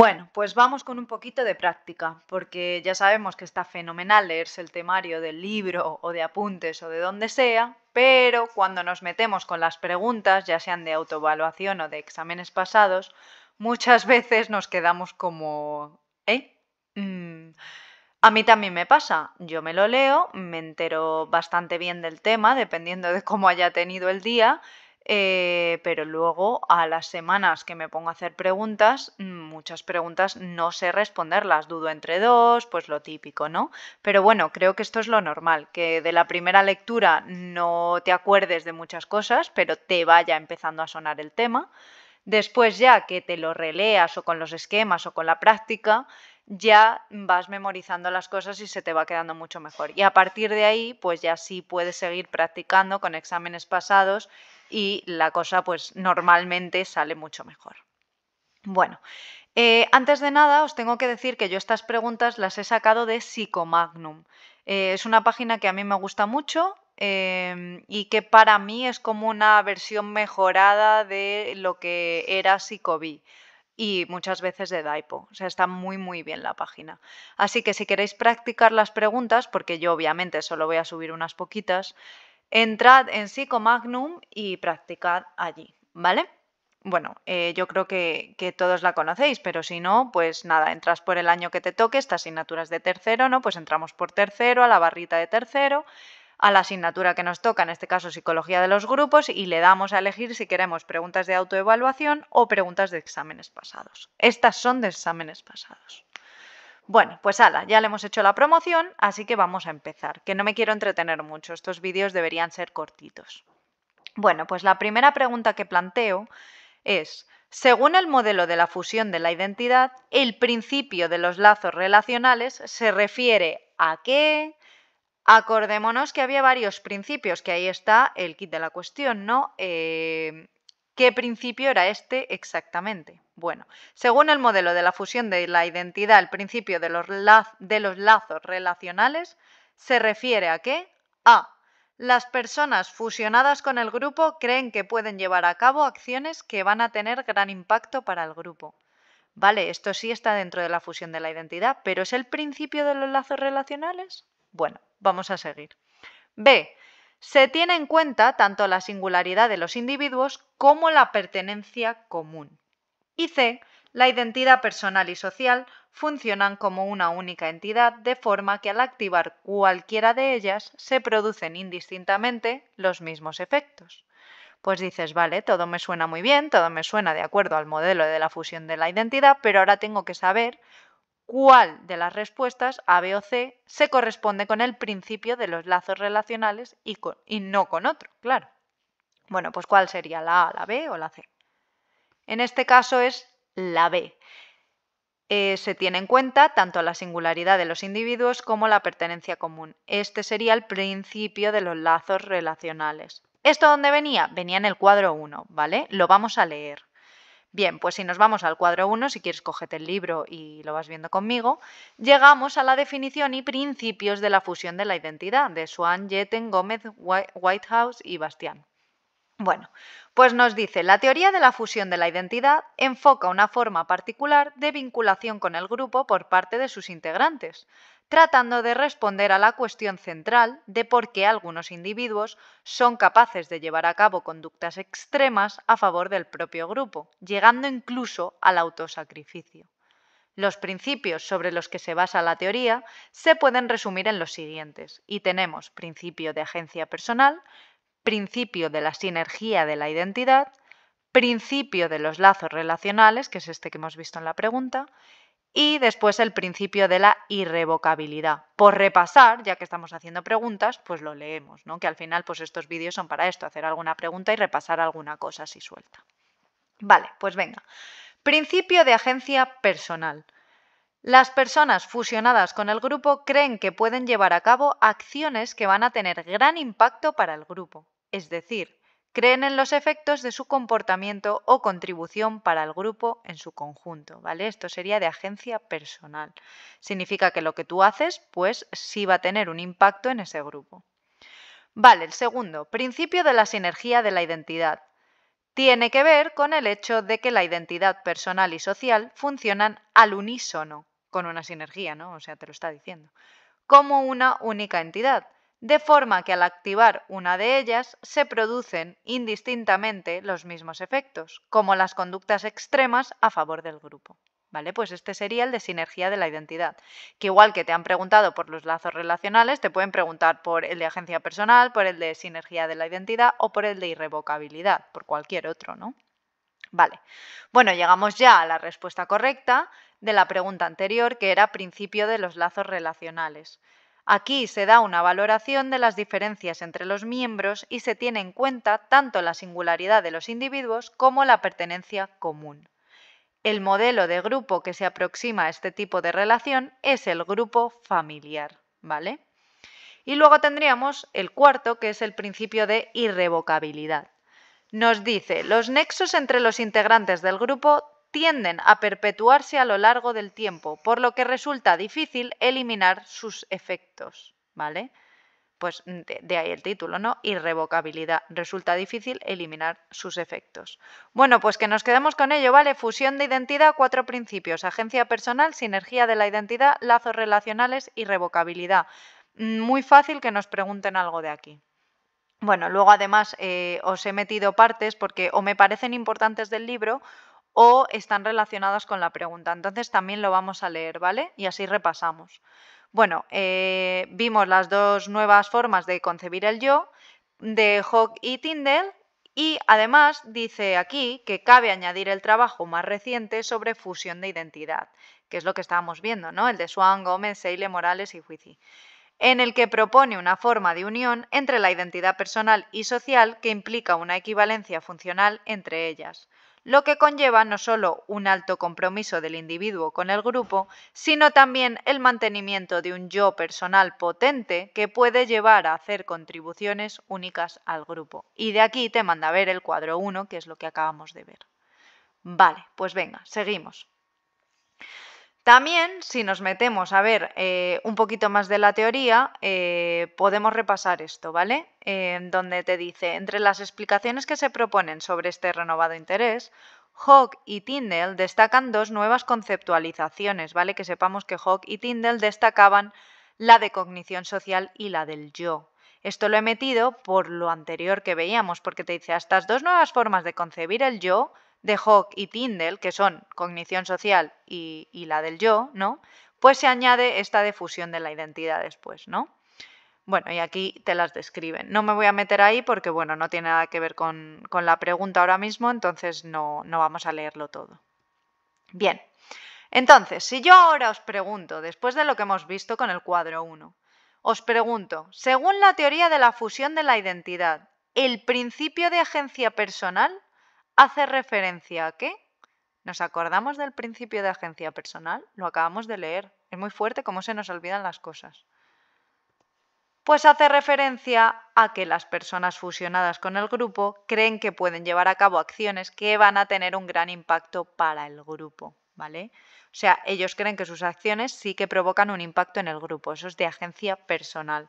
Bueno, pues vamos con un poquito de práctica, porque ya sabemos que está fenomenal leerse el temario del libro o de apuntes o de donde sea, pero cuando nos metemos con las preguntas, ya sean de autoevaluación o de exámenes pasados, muchas veces nos quedamos como... ¿Eh? Mm, a mí también me pasa, yo me lo leo, me entero bastante bien del tema, dependiendo de cómo haya tenido el día, eh, pero luego a las semanas que me pongo a hacer preguntas, muchas preguntas no sé responderlas, dudo entre dos, pues lo típico, ¿no? Pero bueno, creo que esto es lo normal, que de la primera lectura no te acuerdes de muchas cosas, pero te vaya empezando a sonar el tema. Después ya que te lo releas o con los esquemas o con la práctica, ya vas memorizando las cosas y se te va quedando mucho mejor. Y a partir de ahí, pues ya sí puedes seguir practicando con exámenes pasados y la cosa pues normalmente sale mucho mejor. Bueno, eh, antes de nada os tengo que decir que yo estas preguntas las he sacado de Psicomagnum. magnum eh, es una página que a mí me gusta mucho eh, y que para mí es como una versión mejorada de lo que era Psicobi y muchas veces de Daipo. O sea, está muy, muy bien la página. Así que si queréis practicar las preguntas, porque yo obviamente solo voy a subir unas poquitas, entrad en Magnum y practicad allí, ¿vale? Bueno, eh, yo creo que, todos la conocéis, pero si no, pues nada, entras por el año que te toque, estas asignaturas de tercero, ¿no? Pues entramos por tercero, a la barrita de tercero, a la asignatura que nos toca, en este caso psicología de los grupos, y le damos a elegir si queremos preguntas de autoevaluación o preguntas de exámenes pasados. Estas son de exámenes pasados. Bueno, pues ala, ya le hemos hecho la promoción, así que vamos a empezar, que no me quiero entretener mucho, estos vídeos deberían ser cortitos. Bueno, pues la primera pregunta que planteo es, según el modelo de la fusión de la identidad, el principio de los lazos relacionales se refiere a qué, acordémonos que había varios principios, que ahí está el kit de la cuestión, ¿no? Eh, ¿Qué principio era este exactamente? Bueno, según el modelo de la fusión de la identidad, el principio de los, lazos relacionales se refiere a qué? a. Las personas fusionadas con el grupo creen que pueden llevar a cabo acciones que van a tener gran impacto para el grupo. Vale, esto sí está dentro de la fusión de la identidad, pero ¿es el principio de los lazos relacionales? Bueno, vamos a seguir. B se tiene en cuenta tanto la singularidad de los individuos como la pertenencia común. Y C, la identidad personal y social funcionan como una única entidad de forma que al activar cualquiera de ellas se producen indistintamente los mismos efectos. Pues dices, vale, todo me suena muy bien, todo me suena de acuerdo al modelo de la fusión de la identidad, pero ahora tengo que saber cuál de las respuestas A, B o C se corresponde con el principio de los lazos relacionales y, no con otro, claro. Bueno, pues cuál sería la A, la B o la C. En este caso es la B. Eh, se tiene en cuenta tanto la singularidad de los individuos como la pertenencia común. Este sería el principio de los lazos relacionales. ¿Esto dónde venía? Venía en el cuadro 1, ¿vale? Lo vamos a leer. Bien, pues si nos vamos al cuadro 1, si quieres cógete el libro y lo vas viendo conmigo, llegamos a la definición y principios de la fusión de la identidad de Swan, Jetten, Gómez, Whitehouse y Bastián. Bueno, pues nos dice, la teoría de la fusión de la identidad enfoca una forma particular de vinculación con el grupo por parte de sus integrantes tratando de responder a la cuestión central de por qué algunos individuos son capaces de llevar a cabo conductas extremas a favor del propio grupo, llegando incluso al autosacrificio. Los principios sobre los que se basa la teoría se pueden resumir en los siguientes, y tenemos principio de agencia personal, principio de la sinergia de la identidad, principio de los lazos relacionales, que es este que hemos visto en la pregunta, y después el principio de la irrevocabilidad. Por repasar, ya que estamos haciendo preguntas, pues lo leemos, ¿no? Que al final pues estos vídeos son para esto, hacer alguna pregunta y repasar alguna cosa así suelta. Vale, pues venga. Principio de agencia personal. Las personas fusionadas con el grupo creen que pueden llevar a cabo acciones que van a tener gran impacto para el grupo. Es decir, creen en los efectos de su comportamiento o contribución para el grupo en su conjunto, ¿vale? Esto sería de agencia personal. Significa que lo que tú haces, pues sí va a tener un impacto en ese grupo. Vale, el segundo, principio de la sinergia de la identidad. Tiene que ver con el hecho de que la identidad personal y social funcionan al unísono, con una sinergia, ¿no? O sea, te lo está diciendo, como una única entidad de forma que al activar una de ellas se producen indistintamente los mismos efectos, como las conductas extremas a favor del grupo. ¿Vale? Pues este sería el de sinergia de la identidad, que igual que te han preguntado por los lazos relacionales, te pueden preguntar por el de agencia personal, por el de sinergia de la identidad o por el de irrevocabilidad, por cualquier otro, ¿no? Vale. Bueno, llegamos ya a la respuesta correcta de la pregunta anterior, que era principio de los lazos relacionales. Aquí se da una valoración de las diferencias entre los miembros y se tiene en cuenta tanto la singularidad de los individuos como la pertenencia común. El modelo de grupo que se aproxima a este tipo de relación es el grupo familiar, ¿vale? Y luego tendríamos el cuarto, que es el principio de irrevocabilidad. Nos dice, los nexos entre los integrantes del grupo tienden a perpetuarse a lo largo del tiempo, por lo que resulta difícil eliminar sus efectos, ¿vale? Pues de, ahí el título, ¿no? Irrevocabilidad. Resulta difícil eliminar sus efectos. Bueno, pues que nos quedemos con ello, ¿vale? Fusión de identidad, cuatro principios. Agencia personal, sinergia de la identidad, lazos relacionales, y revocabilidad. Mm, muy fácil que nos pregunten algo de aquí. Bueno, luego además eh, os he metido partes porque o me parecen importantes del libro o están relacionadas con la pregunta. Entonces también lo vamos a leer, ¿vale? Y así repasamos. Bueno, eh, vimos las dos nuevas formas de concebir el yo de Hogg y Tyndall y además dice aquí que cabe añadir el trabajo más reciente sobre fusión de identidad, que es lo que estábamos viendo, ¿no? El de Swan, Gómez, Seile, Morales y Huizi en el que propone una forma de unión entre la identidad personal y social que implica una equivalencia funcional entre ellas lo que conlleva no solo un alto compromiso del individuo con el grupo, sino también el mantenimiento de un yo personal potente que puede llevar a hacer contribuciones únicas al grupo. Y de aquí te manda a ver el cuadro 1, que es lo que acabamos de ver. Vale, pues venga, seguimos. También, si nos metemos a ver eh, un poquito más de la teoría, eh, podemos repasar esto, ¿vale? En donde te dice, entre las explicaciones que se proponen sobre este renovado interés, Hogg y Tyndall destacan dos nuevas conceptualizaciones, ¿vale? Que sepamos que Hogg y Tyndall destacaban la de cognición social y la del yo. Esto lo he metido por lo anterior que veíamos, porque te dice, estas dos nuevas formas de concebir el yo, de Hawke y Tyndall, que son cognición social y, la del yo, ¿no? Pues se añade esta fusión de la identidad después, ¿no? Bueno, y aquí te las describen. No me voy a meter ahí porque, bueno, no tiene nada que ver con, la pregunta ahora mismo, entonces no, no vamos a leerlo todo. Bien, entonces, si yo ahora os pregunto, después de lo que hemos visto con el cuadro 1, os pregunto, según la teoría de la fusión de la identidad, ¿el principio de agencia personal hace referencia a qué? ¿Nos acordamos del principio de agencia personal? Lo acabamos de leer. Es muy fuerte cómo se nos olvidan las cosas. Pues hace referencia a que las personas fusionadas con el grupo creen que pueden llevar a cabo acciones que van a tener un gran impacto para el grupo, ¿vale? O sea, ellos creen que sus acciones sí que provocan un impacto en el grupo. Eso es de agencia personal.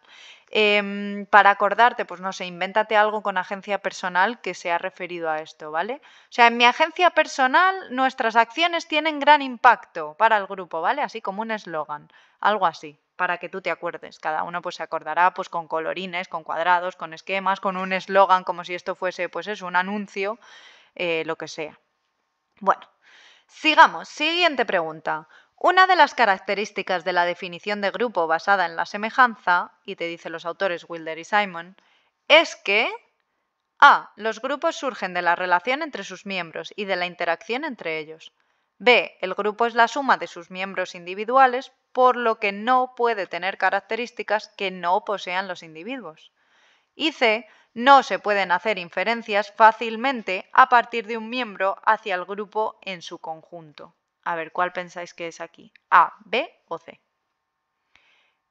Em, para acordarte, pues no sé, invéntate algo con agencia personal que se ha referido a esto, ¿vale? O sea, en mi agencia personal nuestras acciones tienen gran impacto para el grupo, ¿vale? Así como un eslogan, algo así para que tú te acuerdes. Cada uno pues se acordará pues con colorines, con cuadrados, con esquemas, con un eslogan como si esto fuese pues es un anuncio, eh, lo que sea. Bueno, Sigamos, siguiente pregunta. Una de las características de la definición de grupo basada en la semejanza, y te dicen los autores Wilder y Simon, es que A. Los grupos surgen de la relación entre sus miembros y de la interacción entre ellos. B. El grupo es la suma de sus miembros individuales, por lo que no puede tener características que no posean los individuos. Y C. No se pueden hacer inferencias fácilmente a partir de un miembro hacia el grupo en su conjunto. A ver, ¿cuál pensáis que es aquí? ¿A, B o C?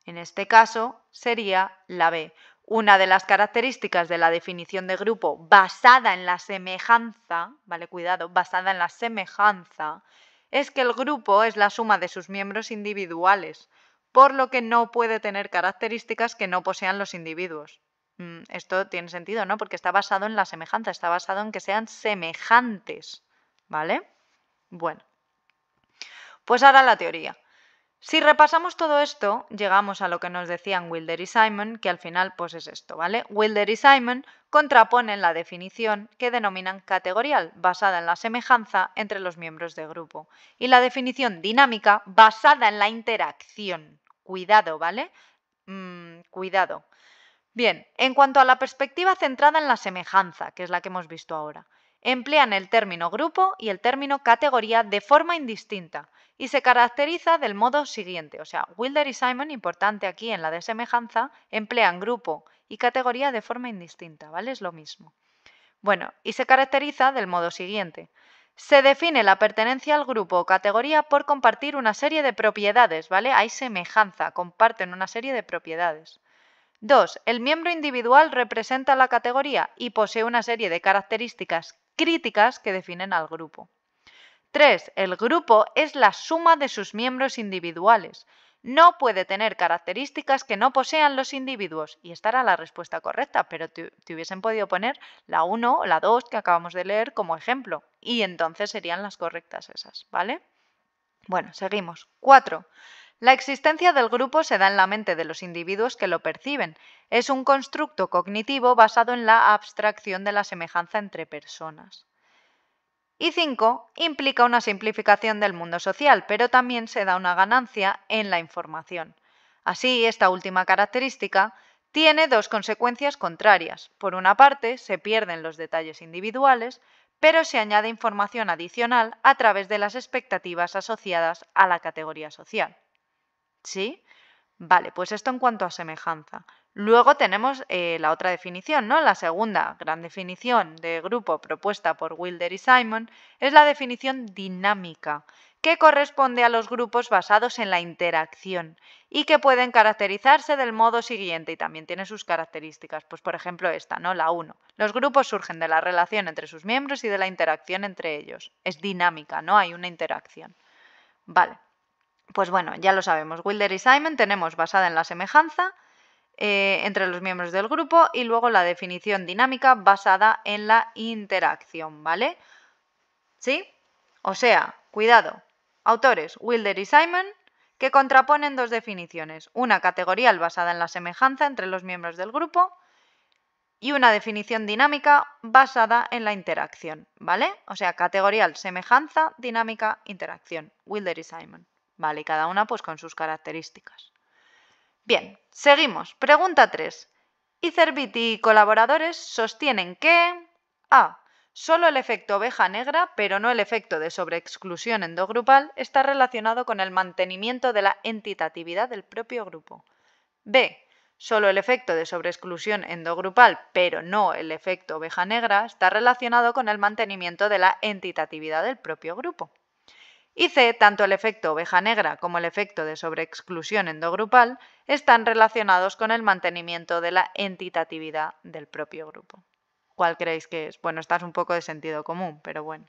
En este caso sería la B. Una de las características de la definición de grupo basada en la semejanza, ¿vale? Cuidado, basada en la semejanza, es que el grupo es la suma de sus miembros individuales, por lo que no puede tener características que no posean los individuos. Mm, esto tiene sentido, ¿no? Porque está basado en la semejanza, está basado en que sean semejantes, ¿vale? Bueno, pues ahora la teoría. Si repasamos todo esto, llegamos a lo que nos decían Wilder y Simon, que al final pues es esto, ¿vale? Wilder y Simon contraponen la definición que denominan categorial, basada en la semejanza entre los miembros de grupo, y la definición dinámica basada en la interacción. Cuidado, ¿vale? Mm, cuidado. Bien, en cuanto a la perspectiva centrada en la semejanza, que es la que hemos visto ahora, emplean el término grupo y el término categoría de forma indistinta y se caracteriza del modo siguiente. O sea, Wilder y Simon, importante aquí en la de semejanza, emplean grupo y categoría de forma indistinta, ¿vale? Es lo mismo. Bueno, y se caracteriza del modo siguiente. Se define la pertenencia al grupo o categoría por compartir una serie de propiedades, ¿vale? Hay semejanza, comparten una serie de propiedades. 2. El miembro individual representa la categoría y posee una serie de características críticas que definen al grupo. 3. El grupo es la suma de sus miembros individuales. No puede tener características que no posean los individuos. Y esta era la respuesta correcta, pero te, te hubiesen podido poner la 1 o la 2 que acabamos de leer como ejemplo. Y entonces serían las correctas esas, ¿vale? Bueno, seguimos. 4. La existencia del grupo se da en la mente de los individuos que lo perciben. Es un constructo cognitivo basado en la abstracción de la semejanza entre personas. Y cinco, Implica una simplificación del mundo social, pero también se da una ganancia en la información. Así, esta última característica tiene dos consecuencias contrarias. Por una parte, se pierden los detalles individuales, pero se añade información adicional a través de las expectativas asociadas a la categoría social. ¿Sí? Vale, pues esto en cuanto a semejanza. Luego tenemos eh, la otra definición, ¿no? La segunda gran definición de grupo propuesta por Wilder y Simon es la definición dinámica, que corresponde a los grupos basados en la interacción y que pueden caracterizarse del modo siguiente y también tiene sus características. Pues por ejemplo esta, ¿no? La 1. Los grupos surgen de la relación entre sus miembros y de la interacción entre ellos. Es dinámica, ¿no? Hay una interacción. Vale. Pues bueno, ya lo sabemos. Wilder y Simon tenemos basada en la semejanza eh, entre los miembros del grupo y luego la definición dinámica basada en la interacción, ¿vale? ¿Sí? O sea, cuidado. Autores Wilder y Simon que contraponen dos definiciones, una categorial basada en la semejanza entre los miembros del grupo y una definición dinámica basada en la interacción, ¿vale? O sea, categorial, semejanza, dinámica, interacción, Wilder y Simon. ¿vale? Cada una pues con sus características. Bien, seguimos. Pregunta 3. CERVITI y colaboradores sostienen que A. Solo el efecto oveja negra, pero no el efecto de sobreexclusión endogrupal, está relacionado con el mantenimiento de la entitatividad del propio grupo. B. Solo el efecto de sobreexclusión endogrupal, pero no el efecto oveja negra, está relacionado con el mantenimiento de la entitatividad del propio grupo y C, tanto el efecto oveja negra como el efecto de sobreexclusión endogrupal están relacionados con el mantenimiento de la entitatividad del propio grupo. ¿Cuál creéis que es? Bueno, esta es un poco de sentido común, pero bueno.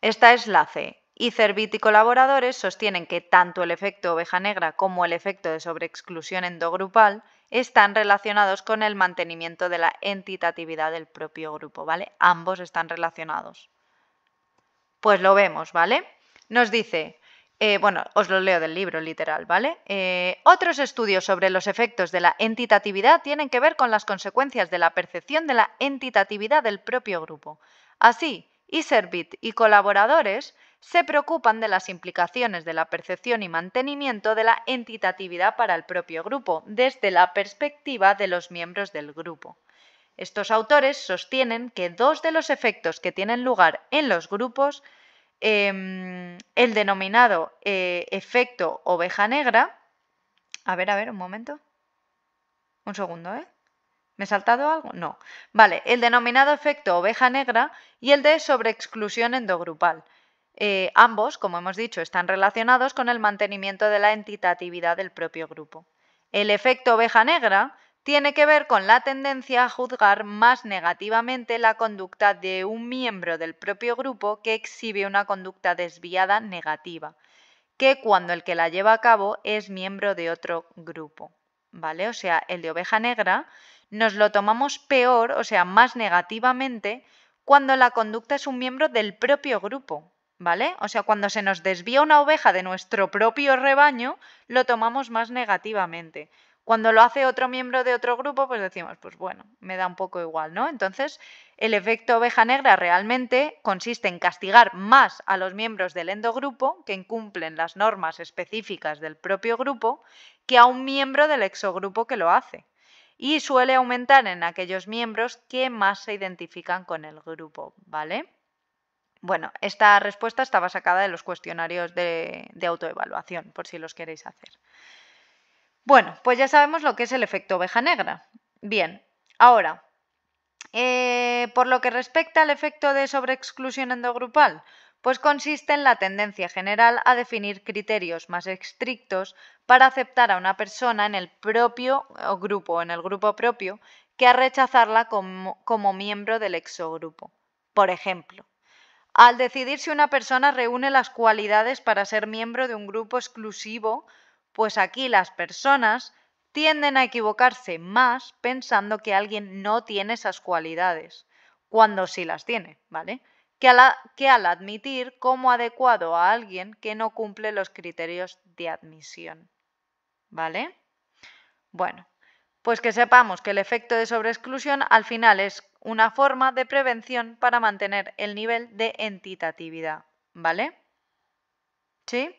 Esta es la C. Y Cervit y colaboradores sostienen que tanto el efecto oveja negra como el efecto de sobreexclusión endogrupal están relacionados con el mantenimiento de la entitatividad del propio grupo, ¿vale? Ambos están relacionados pues lo vemos, ¿vale? Nos dice, eh, bueno, os lo leo del libro literal, ¿vale? Eh, otros estudios sobre los efectos de la entitatividad tienen que ver con las consecuencias de la percepción de la entitatividad del propio grupo. Así, Iserbit y colaboradores se preocupan de las implicaciones de la percepción y mantenimiento de la entitatividad para el propio grupo, desde la perspectiva de los miembros del grupo. Estos autores sostienen que dos de los efectos que tienen lugar en los grupos, em, el denominado eh, efecto oveja negra, a ver, a ver, un momento, un segundo, ¿eh? ¿Me he saltado algo? No. Vale, el denominado efecto oveja negra y el de sobreexclusión endogrupal. Eh, ambos, como hemos dicho, están relacionados con el mantenimiento de la entitatividad del propio grupo. El efecto oveja negra tiene que ver con la tendencia a juzgar más negativamente la conducta de un miembro del propio grupo que exhibe una conducta desviada negativa, que cuando el que la lleva a cabo es miembro de otro grupo. ¿Vale? O sea, el de oveja negra nos lo tomamos peor, o sea, más negativamente, cuando la conducta es un miembro del propio grupo, ¿vale? O sea, cuando se nos desvía una oveja de nuestro propio rebaño, lo tomamos más negativamente. Cuando lo hace otro miembro de otro grupo, pues decimos, pues bueno, me da un poco igual, ¿no? Entonces, el efecto oveja negra realmente consiste en castigar más a los miembros del endogrupo que incumplen las normas específicas del propio grupo que a un miembro del exogrupo que lo hace. Y suele aumentar en aquellos miembros que más se identifican con el grupo, ¿vale? Bueno, esta respuesta estaba sacada de los cuestionarios de, de autoevaluación, por si los queréis hacer. Bueno, pues ya sabemos lo que es el efecto oveja negra. Bien, ahora, eh, por lo que respecta al efecto de sobreexclusión endogrupal, pues consiste en la tendencia general a definir criterios más estrictos para aceptar a una persona en el propio grupo o en el grupo propio, que a rechazarla como, como miembro del exogrupo. Por ejemplo, al decidir si una persona reúne las cualidades para ser miembro de un grupo exclusivo pues aquí las personas tienden a equivocarse más pensando que alguien no tiene esas cualidades, cuando sí las tiene, ¿vale? Que, que al, admitir como adecuado a alguien que no cumple los criterios de admisión, ¿vale? Bueno, pues que sepamos que el efecto de sobreexclusión al final es una forma de prevención para mantener el nivel de entitatividad, ¿vale? ¿Sí?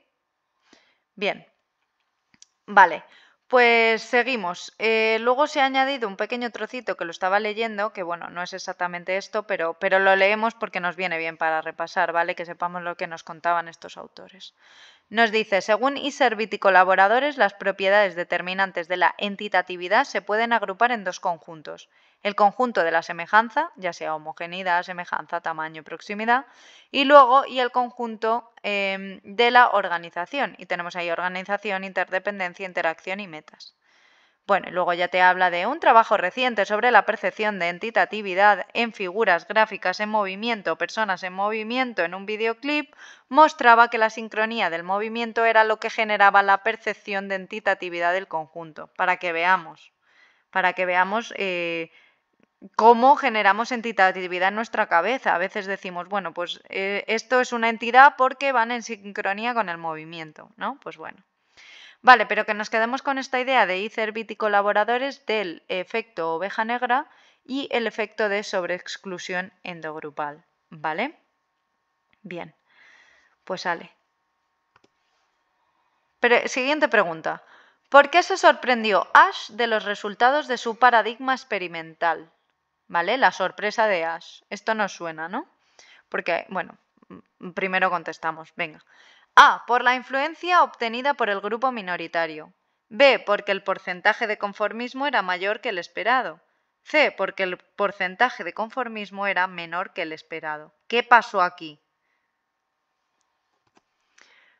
Bien, Vale, pues seguimos. Eh, luego se ha añadido un pequeño trocito que lo estaba leyendo, que bueno, no es exactamente esto, pero, pero lo leemos porque nos viene bien para repasar, ¿vale? Que sepamos lo que nos contaban estos autores. Nos dice, según Iservit y colaboradores, las propiedades determinantes de la entitatividad se pueden agrupar en dos conjuntos. El conjunto de la semejanza, ya sea homogeneidad, semejanza, tamaño, proximidad, y luego y el conjunto em, de la organización. Y tenemos ahí organización, interdependencia, interacción y metas. Bueno, luego ya te habla de un trabajo reciente sobre la percepción de entitatividad en figuras gráficas en movimiento, personas en movimiento en un videoclip, mostraba que la sincronía del movimiento era lo que generaba la percepción de entitatividad del conjunto, para que veamos, para que veamos eh, cómo generamos entitatividad en nuestra cabeza. A veces decimos, bueno, pues eh, esto es una entidad porque van en sincronía con el movimiento, ¿no? Pues bueno. Vale, pero que nos quedemos con esta idea de Icerbit y colaboradores del efecto oveja negra y el efecto de sobreexclusión endogrupal. ¿Vale? Bien, pues sale. Pero, siguiente pregunta. ¿Por qué se sorprendió Ash de los resultados de su paradigma experimental? ¿Vale? La sorpresa de Ash. Esto nos suena, ¿no? Porque, bueno, mm, primero contestamos. Venga. A. Por la influencia obtenida por el grupo minoritario. B. Porque el porcentaje de conformismo era mayor que el esperado. C. Porque el porcentaje de conformismo era menor que el esperado. ¿Qué pasó aquí?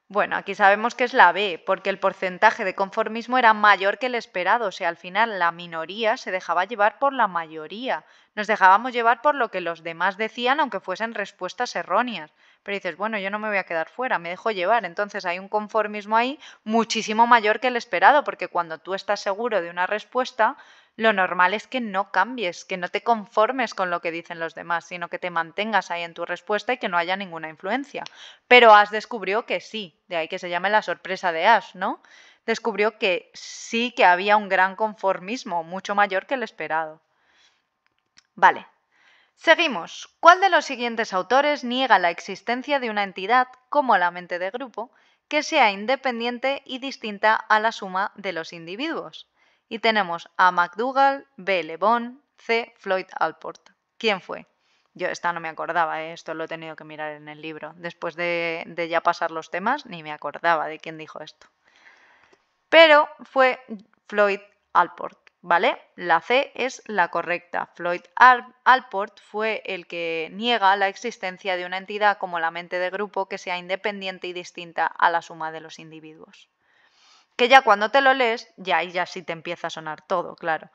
Bueno, aquí sabemos que es la B, porque el porcentaje de conformismo era mayor que el esperado, o sea, al final la minoría se dejaba llevar por la mayoría, nos dejábamos llevar por lo que los demás decían aunque fuesen respuestas erróneas pero dices, bueno, yo no me voy a quedar fuera, me dejo llevar. Entonces hay un conformismo ahí muchísimo mayor que el esperado, porque cuando tú estás seguro de una respuesta, lo normal es que no cambies, que no te conformes con lo que dicen los demás, sino que te mantengas ahí en tu respuesta y que no haya ninguna influencia. Pero Ash descubrió que sí, de ahí que se llame la sorpresa de Ash, ¿no? Descubrió que sí que había un gran conformismo, mucho mayor que el esperado. Vale, Seguimos. ¿Cuál de los siguientes autores niega la existencia de una entidad, como la mente de grupo, que sea independiente y distinta a la suma de los individuos? Y tenemos a McDougall, B. Le Bon, C. Floyd Alport. ¿Quién fue? Yo esta no me acordaba, ¿eh? esto lo he tenido que mirar en el libro. Después de, de ya pasar los temas, ni me acordaba de quién dijo esto. Pero fue Floyd Alport. ¿Vale? La C es la correcta. Floyd Alport fue el que niega la existencia de una entidad como la mente de grupo que sea independiente y distinta a la suma de los individuos. Que ya cuando te lo lees, ya y ya sí te empieza a sonar todo, claro.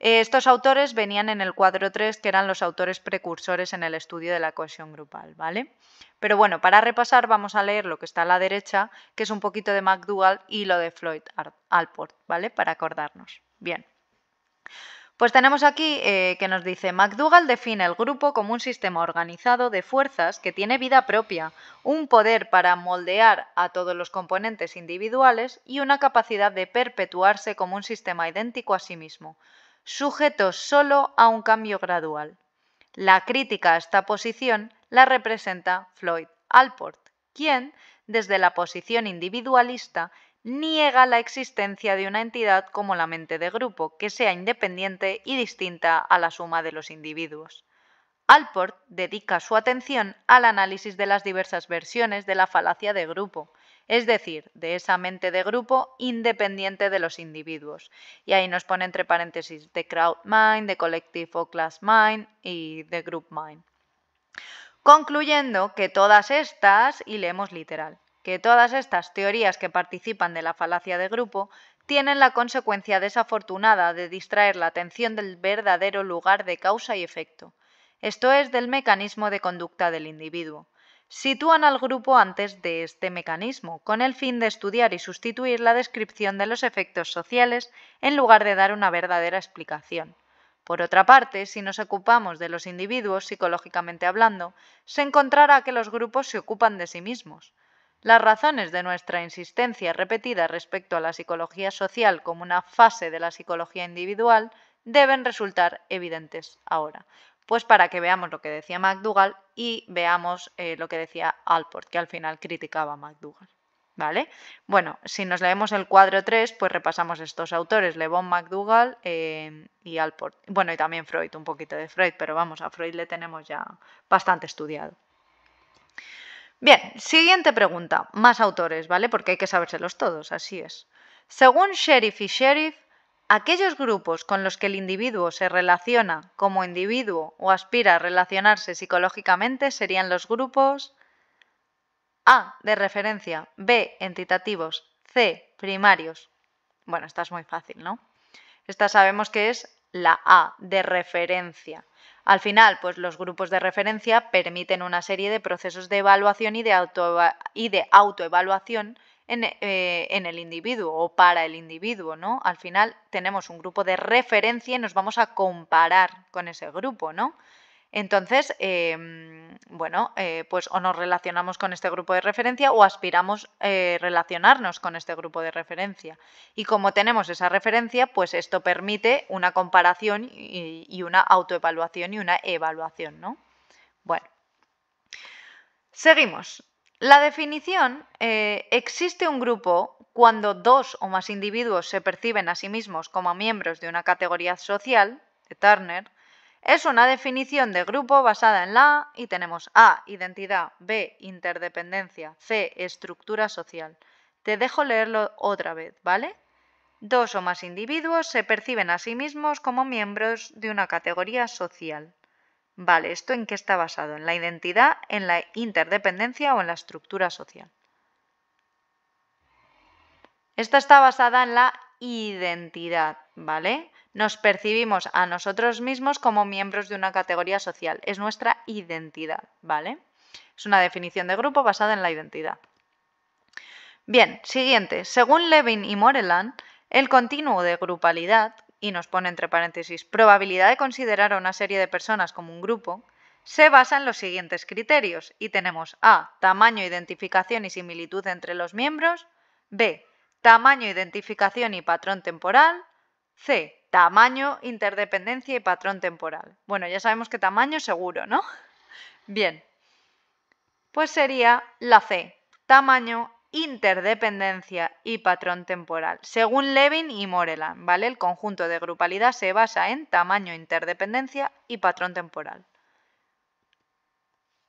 Eh, estos autores venían en el cuadro 3, que eran los autores precursores en el estudio de la cohesión grupal, ¿vale? Pero bueno, para repasar vamos a leer lo que está a la derecha, que es un poquito de McDougall y lo de Floyd Alport, ¿vale? Para acordarnos. Bien. Pues tenemos aquí eh, que nos dice, McDougall define el grupo como un sistema organizado de fuerzas que tiene vida propia, un poder para moldear a todos los componentes individuales y una capacidad de perpetuarse como un sistema idéntico a sí mismo, sujeto solo a un cambio gradual. La crítica a esta posición la representa Floyd Alport, quien, desde la posición individualista, niega la existencia de una entidad como la mente de grupo, que sea independiente y distinta a la suma de los individuos. Alport dedica su atención al análisis de las diversas versiones de la falacia de grupo, es decir, de esa mente de grupo independiente de los individuos. Y ahí nos pone entre paréntesis de crowd mind, de collective o class mind y de group mind. Concluyendo que todas estas, y leemos literal, que todas estas teorías que participan de la falacia de grupo tienen la consecuencia desafortunada de distraer la atención del verdadero lugar de causa y efecto, esto es, del mecanismo de conducta del individuo. Sitúan al grupo antes de este mecanismo, con el fin de estudiar y sustituir la descripción de los efectos sociales en lugar de dar una verdadera explicación. Por otra parte, si nos ocupamos de los individuos psicológicamente hablando, se encontrará que los grupos se ocupan de sí mismos. Las razones de nuestra insistencia repetida respecto a la psicología social como una fase de la psicología individual deben resultar evidentes ahora. Pues para que veamos lo que decía MacDougall y veamos eh, lo que decía Alport, que al final criticaba a MacDougall, ¿Vale? Bueno, si nos leemos el cuadro 3, pues repasamos estos autores, Le Bon eh, y Alport. Bueno, y también Freud, un poquito de Freud, pero vamos, a Freud le tenemos ya bastante estudiado. Bien, siguiente pregunta. Más autores, ¿vale? Porque hay que sabérselos todos, así es. Según Sheriff y Sheriff, aquellos grupos con los que el individuo se relaciona como individuo o aspira a relacionarse psicológicamente serían los grupos A. De referencia, B. Entitativos, C. Primarios. Bueno, esta es muy fácil, ¿no? Esta sabemos que es la A de referencia. Al final, pues los grupos de referencia permiten una serie de procesos de evaluación y de, auto, y autoevaluación en, eh, en, el individuo o para el individuo, ¿no? Al final tenemos un grupo de referencia y nos vamos a comparar con ese grupo, ¿no? Entonces, em, bueno, eh, pues o nos relacionamos con este grupo de referencia o aspiramos eh, relacionarnos con este grupo de referencia. Y como tenemos esa referencia, pues esto permite una comparación y, y una autoevaluación y una evaluación, ¿no? Bueno, seguimos. La definición eh, existe un grupo cuando dos o más individuos se perciben a sí mismos como miembros de una categoría social, de Turner, es una definición de grupo basada en la y tenemos A, identidad, B, interdependencia, C, estructura social. Te dejo leerlo otra vez, ¿vale? Dos o más individuos se perciben a sí mismos como miembros de una categoría social. Vale, ¿esto en qué está basado? ¿En la identidad, en la interdependencia o en la estructura social? Esta está basada en la identidad, ¿vale? Nos percibimos a nosotros mismos como miembros de una categoría social. Es nuestra identidad, ¿vale? Es una definición de grupo basada en la identidad. Bien, siguiente. Según Levin y Moreland, el continuo de grupalidad, y nos pone entre paréntesis, probabilidad de considerar a una serie de personas como un grupo, se basa en los siguientes criterios y tenemos A. Tamaño, identificación y similitud entre los miembros. B. Tamaño, identificación y patrón temporal. C. Tamaño, interdependencia y patrón temporal. Bueno, ya sabemos que tamaño seguro, ¿no? Bien. Pues sería la C. Tamaño, interdependencia y patrón temporal. Según Levin y Moreland, ¿vale? El conjunto de grupalidad se basa en tamaño, interdependencia y patrón temporal.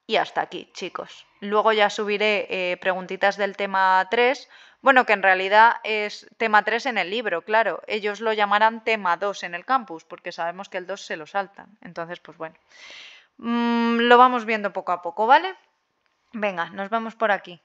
Y hasta aquí, chicos. Luego ya subiré eh, preguntitas del tema 3 bueno, que en realidad es tema 3 en el libro, claro. Ellos lo llamarán tema 2 en el campus, porque sabemos que el 2 se lo saltan. Entonces, pues bueno. Mm, lo vamos viendo poco a poco, ¿vale? Venga, nos vamos por aquí.